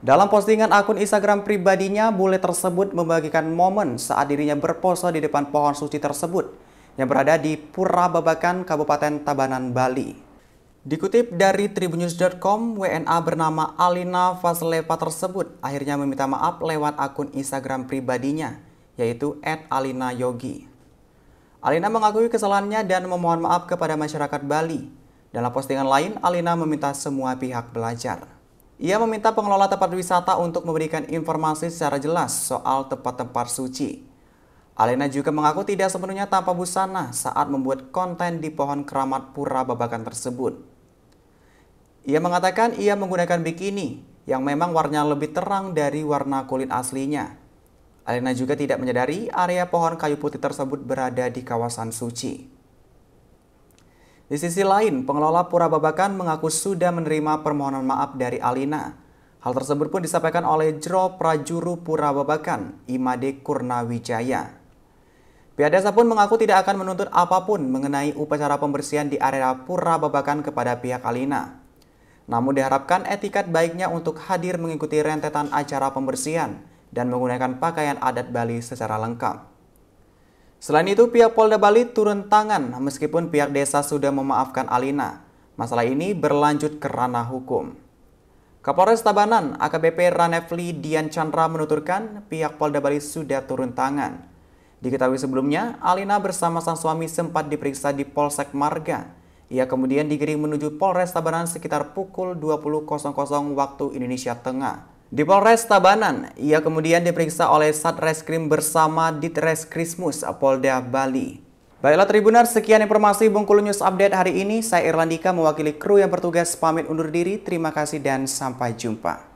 Dalam postingan akun Instagram pribadinya, bule tersebut membagikan momen saat dirinya berpose di depan pohon suci tersebut yang berada di Pura Babakan, Kabupaten Tabanan, Bali. Dikutip dari tribunews.com, WNA bernama Alina Vaslepa tersebut akhirnya meminta maaf lewat akun Instagram pribadinya, yaitu @alina_yogi. Alina mengakui kesalahannya dan memohon maaf kepada masyarakat Bali. Dalam postingan lain, Alina meminta semua pihak belajar. Ia meminta pengelola tempat wisata untuk memberikan informasi secara jelas soal tempat-tempat suci. Alena juga mengaku tidak sepenuhnya tanpa busana saat membuat konten di pohon keramat Pura Babakan tersebut. Ia mengatakan ia menggunakan bikini yang memang warnanya lebih terang dari warna kulit aslinya. Alena juga tidak menyadari area pohon kayu putih tersebut berada di kawasan suci. Di sisi lain, pengelola Pura Babakan mengaku sudah menerima permohonan maaf dari Alina. Hal tersebut pun disampaikan oleh Jero Prajuru Pura Babakan, Imade Kurnawijaya. Pihak desa pun mengaku tidak akan menuntut apapun mengenai upacara pembersihan di area Pura Babakan kepada pihak Alina. Namun diharapkan etikat baiknya untuk hadir mengikuti rentetan acara pembersihan dan menggunakan pakaian adat Bali secara lengkap. Selain itu, pihak Polda Bali turun tangan meskipun pihak desa sudah memaafkan Alina. Masalah ini berlanjut ke ranah hukum. Kapolres Tabanan, AKBP Ranefli Dian Chandra menuturkan pihak Polda Bali sudah turun tangan. Diketahui sebelumnya, Alina bersama sang suami sempat diperiksa di Polsek Marga. Ia kemudian digiring menuju Polres Tabanan sekitar pukul 20.00 waktu Indonesia Tengah. Di Polres Tabanan, ia kemudian diperiksa oleh Satreskrim bersama Ditreskrismus Polda Bali. Baiklah Tribunar, sekian informasi Bungkulu News Update hari ini. Saya Irlandika mewakili kru yang bertugas pamit undur diri. Terima kasih dan sampai jumpa.